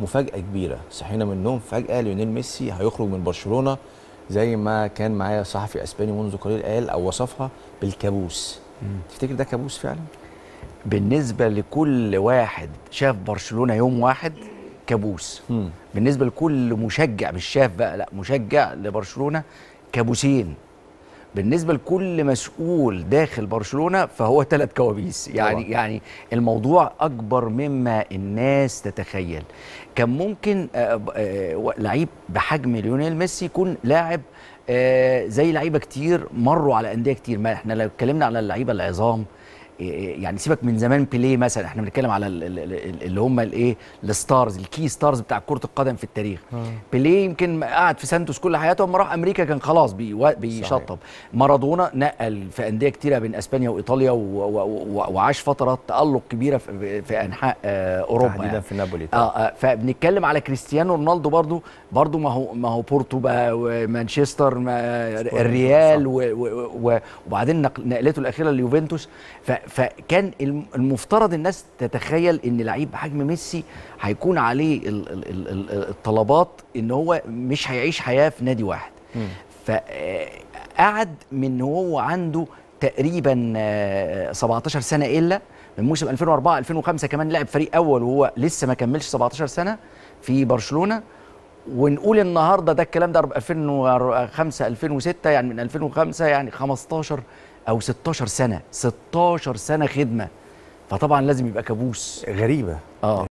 مفاجاه كبيره صحينا من النوم فجاه ليونيل ميسي هيخرج من برشلونه زي ما كان معايا صحفي اسباني منذ قليل قال او وصفها بالكابوس مم. تفتكر ده كابوس فعلا بالنسبه لكل واحد شاف برشلونه يوم واحد كابوس مم. بالنسبه لكل مشجع مش شاف بقى لا مشجع لبرشلونه كابوسين بالنسبه لكل مسؤول داخل برشلونه فهو ثلاث كوابيس يعني طبعا. يعني الموضوع اكبر مما الناس تتخيل كان ممكن آه، آه، لعيب بحجم ليونيل ميسي يكون لاعب آه، زي لعيبه كتير مروا على انديه كتير ما احنا لو اتكلمنا على اللعيبه العظام يعني سيبك من زمان بيليه مثلا احنا بنتكلم على اللي هم الايه الستارز الكي ستارز بتاع كره القدم في التاريخ آه. بيليه يمكن قعد في سانتوس كل حياته اما راح امريكا كان خلاص بيشطب مارادونا نقل في انديه كتيره بين اسبانيا وايطاليا وعاش فتره تالق كبيره في انحاء آه، اوروبا تحديدا يعني. في نابولي آه،, اه فبنتكلم على كريستيانو رونالدو برضو برضو ما هو ما هو بورتو بقى ومانشستر الريال وبعدين نقلته الاخيره ليوفنتوس فكان المفترض الناس تتخيل ان لعيب بحجم ميسي هيكون عليه الطلبات ان هو مش هيعيش حياه في نادي واحد فقعد من هو عنده تقريبا 17 آه، سنه الا من موسم 2004 2005 كمان لعب فريق اول وهو لسه ما كملش 17 سنه في برشلونه ونقول النهارده ده الكلام ده 2005 2006 يعني من 2005 يعني 15 او 16 سنه 16 سنه خدمه فطبعا لازم يبقى كابوس غريبه اه